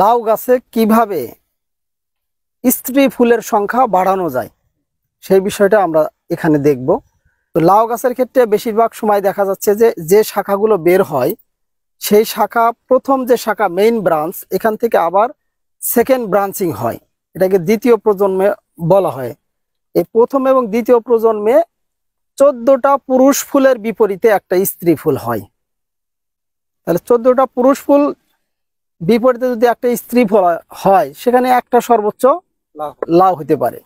লাউ গাছে কিভাবে স্ত্রী ফুলের সংখ্যা বাড়ানো যায় সেই বিষয়টা আমরা এখানে দেখব তো লাউ গাছের ক্ষেত্রে বেশিরভাগ সময় দেখা যাচ্ছে যে যে শাখাগুলো বের হয় সেই শাখা প্রথম যে শাখা মেইন ব্রাঞ্চ এখান থেকে আবার সেকেন্ড ব্রাঞ্চিং হয় এটাকে দ্বিতীয় প্রজন্মে বলা হয় এই প্রথম এবং দ্বিতীয় প্রজন্মে চোদ্দটা পুরুষ ফুলের বিপরীতে একটা স্ত্রী ফুল হয় তাহলে চোদ্দটা পুরুষ ফুল বিপরীতে যদি একটা স্ত্রী ফল হয় সেখানে একটা সর্বোচ্চ লাউ হতে পারে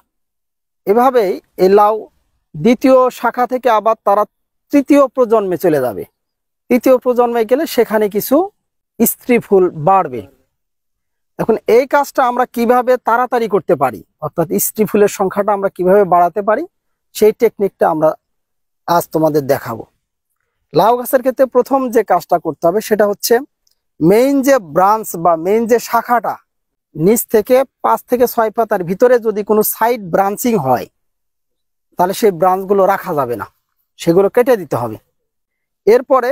এভাবেই এই লাউ দ্বিতীয় শাখা থেকে আবার তারা তৃতীয় প্রজন্মে চলে যাবে তৃতীয় প্রজন্মে গেলে সেখানে কিছু স্ত্রী ফুল বাড়বে এখন এই কাজটা আমরা কিভাবে তাড়াতাড়ি করতে পারি অর্থাৎ স্ত্রী ফুলের সংখ্যাটা আমরা কিভাবে বাড়াতে পারি সেই টেকনিকটা আমরা আজ তোমাদের দেখাবো লাউ গাছের ক্ষেত্রে প্রথম যে কাজটা করতে হবে সেটা হচ্ছে মেইন যে ব্রাঞ্চ বা মেইন যে শাখাটা নিচ থেকে পাঁচ থেকে ছয় পাতার ভিতরে যদি কোনো সাইড ব্রাঞ্চিং হয় তাহলে সেই ব্রাঞ্চগুলো রাখা যাবে না সেগুলো কেটে দিতে হবে এরপরে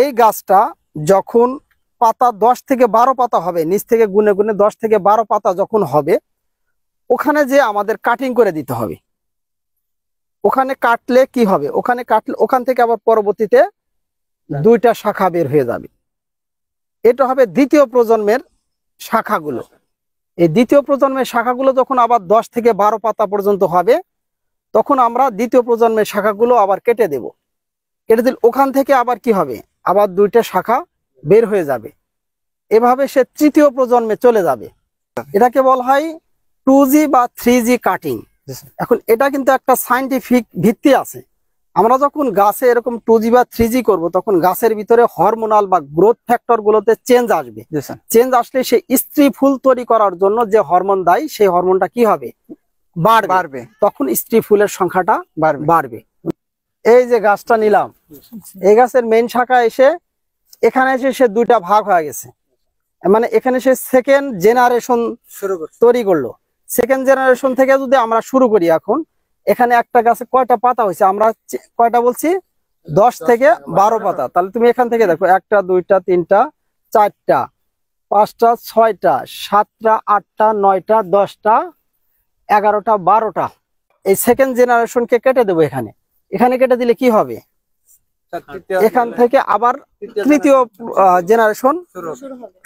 এই গাছটা যখন পাতা দশ থেকে বারো পাতা হবে নিচ থেকে গুনে গুনে দশ থেকে বারো পাতা যখন হবে ওখানে যে আমাদের কাটিং করে দিতে হবে ওখানে কাটলে কি হবে ওখানে কাটলে ওখান থেকে আবার পরবর্তীতে দুইটা শাখা বের হয়ে যাবে এটা হবে দ্বিতীয় প্রজন্মের শাখাগুলো এই দ্বিতীয় প্রজন্মের শাখাগুলো যখন আবার দশ থেকে বারো পাতা পর্যন্ত হবে তখন আমরা দ্বিতীয় প্রজন্মের শাখাগুলো আবার কেটে দেব কেটে দিলে ওখান থেকে আবার কি হবে আবার দুইটা শাখা বের হয়ে যাবে এভাবে সে তৃতীয় প্রজন্মে চলে যাবে এটাকে বলা হয় টু বা থ্রি কাটিং এখন এটা কিন্তু একটা সাইন্টিফিক ভিত্তি আছে আমরা যখন গাছে এরকম টু জি বা থ্রি জি করবো তখন গাছের ভিতরে হরমোনাল বা গ্রোথ ফ্যাক্টর গুলোতে চেঞ্জ আসবে চেঞ্জ আসলে সে স্ত্রী ফুল তৈরি করার জন্য যে হরমোন দেয় সেই হরমোনটা কি হবে বাড়বে তখন স্ত্রী ফুলের সংখ্যাটা বাড়বে এই যে গাছটা নিলাম এই গাছের মেন শাখা এসে এখানে এসে সে দুইটা ভাগ হয়ে গেছে মানে এখানে সে সেকেন্ড জেনারেশন শুরু তৈরি করলো সেকেন্ড জেনারেশন থেকে যদি আমরা শুরু করি এখন এখানে একটা গাছে কয়টা পাতা হয়েছে আমরা কয়টা বলছি দশ থেকে বারো পাতা তাহলে তুমি এখান থেকে দেখো একটা দুইটা তিনটা চারটা পাঁচটা ছয়টা সাতটা আটটা নয়টা দশটা এগারোটা বারোটা এই সেকেন্ড জেনারেশনকে কেটে দেবো এখানে এখানে কেটে দিলে কি হবে আচ্ছা, এখান থেকে আবার তৃতীয় জেনারেশন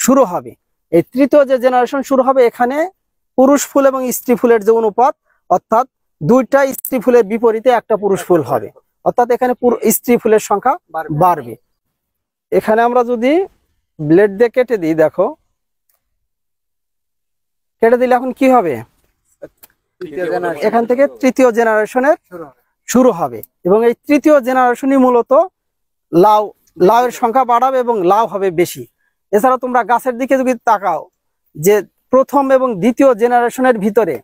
শুরু হবে এই তৃতীয় যে জেনারেশন শুরু হবে এখানে পুরুষ ফুল এবং স্ত্রী ফুলের যে অনুপাত অর্থাৎ দুইটা স্ত্রী ফুলের বিপরীতে একটা পুরুষ ফুল হবে অর্থাৎ এখানে স্ত্রী ফুলের সংখ্যা বাড়বে এখানে আমরা যদি ব্লেড দিয়ে কেটে দিই দেখো কেটে দিলে এখন কি হবে এখান থেকে তৃতীয় জেনারেশনের শুরু হবে এবং এই তৃতীয় জেনারেশনই মূলত লাউ লাউয়ের সংখ্যা বাড়াবে এবং লাউ হবে বেশি এছাড়া তোমরা গাছের দিকে যদি তাকাও যে প্রথম এবং দ্বিতীয় জেনারেশনের ভিতরে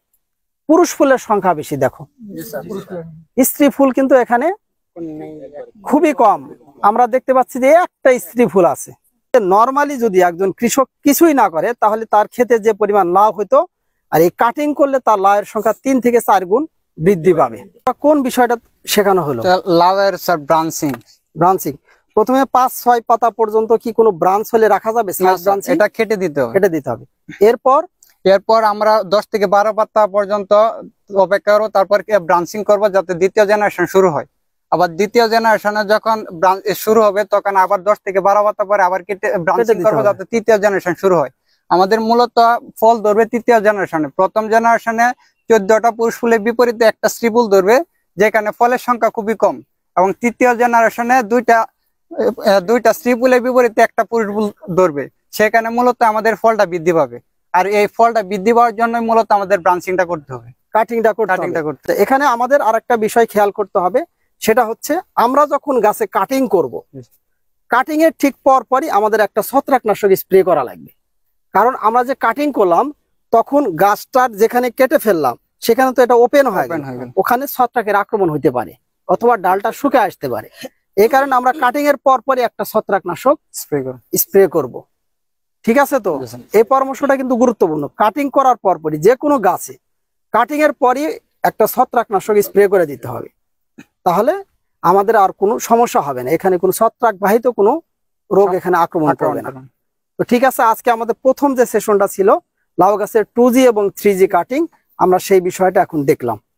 পুরুষ ফুলের সংখ্যা বেশি দেখো স্ত্রী ফুল কিন্তু এখানে খুবই কম আমরা দেখতে পাচ্ছি যে একটা স্ত্রী ফুল আছে নর্মালি যদি একজন কৃষক কিছুই না করে তাহলে তার ক্ষেতে যে পরিমাণ লাভ হইতো আর এই কাটিং করলে তার লাভের সংখ্যা তিন থেকে চার গুণ বৃদ্ধি পাবে কোন বিষয়টা শেখানো হলো লাভের ব্রাঞ্চিং ব্রাঞ্চিং প্রথমে পাঁচ ছয় পাতা পর্যন্ত কি কোনো ব্রাঞ্চ হলে রাখা যাবে এটা কেটে দিতে হবে কেটে দিতে হবে এরপর এরপর আমরা দশ থেকে বারো পাতা পর্যন্ত অপেক্ষা করবো তারপর ব্রাঞ্চিং করব যাতে দ্বিতীয় জেনারেশন শুরু হয় আবার দ্বিতীয় জেনারেশনে যখন শুরু হবে তখন আবার দশ থেকে বারো পাতা পরে আবার কেটে ব্রাঞ্চিং করবো যাতে তৃতীয় জেনারেশন শুরু হয় আমাদের মূলত ফল ধরবে তৃতীয় জেনারেশনে প্রথম জেনারেশনে চোদ্দটা পুরুষ ফুলের বিপরীতে একটা শ্রীফুল ধরবে যেখানে ফলের সংখ্যা খুবই কম এবং তৃতীয় জেনারেশনে দুইটা দুইটা স্ত্রী বিপরীতে একটা পুরুষ ফুল ধরবে সেখানে মূলত আমাদের ফলটা বৃদ্ধি পাবে আর এই ফলটা বৃদ্ধি পাওয়ার জন্য মূলত আমাদের ব্রাঞ্চিংটা করতে হবে কাটিংটা কাটিংটা করতে এখানে আমাদের আরেকটা বিষয় খেয়াল করতে হবে সেটা হচ্ছে আমরা যখন গাছে কাটিং করব। কাটিং এর ঠিক পর পরই আমাদের একটা ছত্রাকনাশক স্প্রে করা লাগবে কারণ আমরা যে কাটিং করলাম তখন গাছটার যেখানে কেটে ফেললাম সেখানে তো এটা ওপেন হয় ওখানে ছত্রাকের আক্রমণ হইতে পারে অথবা ডালটা শুকে আসতে পারে এই কারণে আমরা কাটিং এর পর পরই একটা ছত্রাকনাশক স্প্রে করব ঠিক আছে তো এই পরামর্শটা কিন্তু গুরুত্বপূর্ণ কাটিং করার পরপরই যে কোনো গাছে কাটিং এর পরই একটা ছত্রাকনাশক স্প্রে করে দিতে হবে তাহলে আমাদের আর কোনো সমস্যা হবে না এখানে কোনো ছত্রাক বাহিত কোনো রোগ এখানে আক্রমণ করবে না তো ঠিক আছে আজকে আমাদের প্রথম যে সেশনটা ছিল লাউ গাছের টু এবং থ্রি কাটিং আমরা সেই বিষয়টা এখন দেখলাম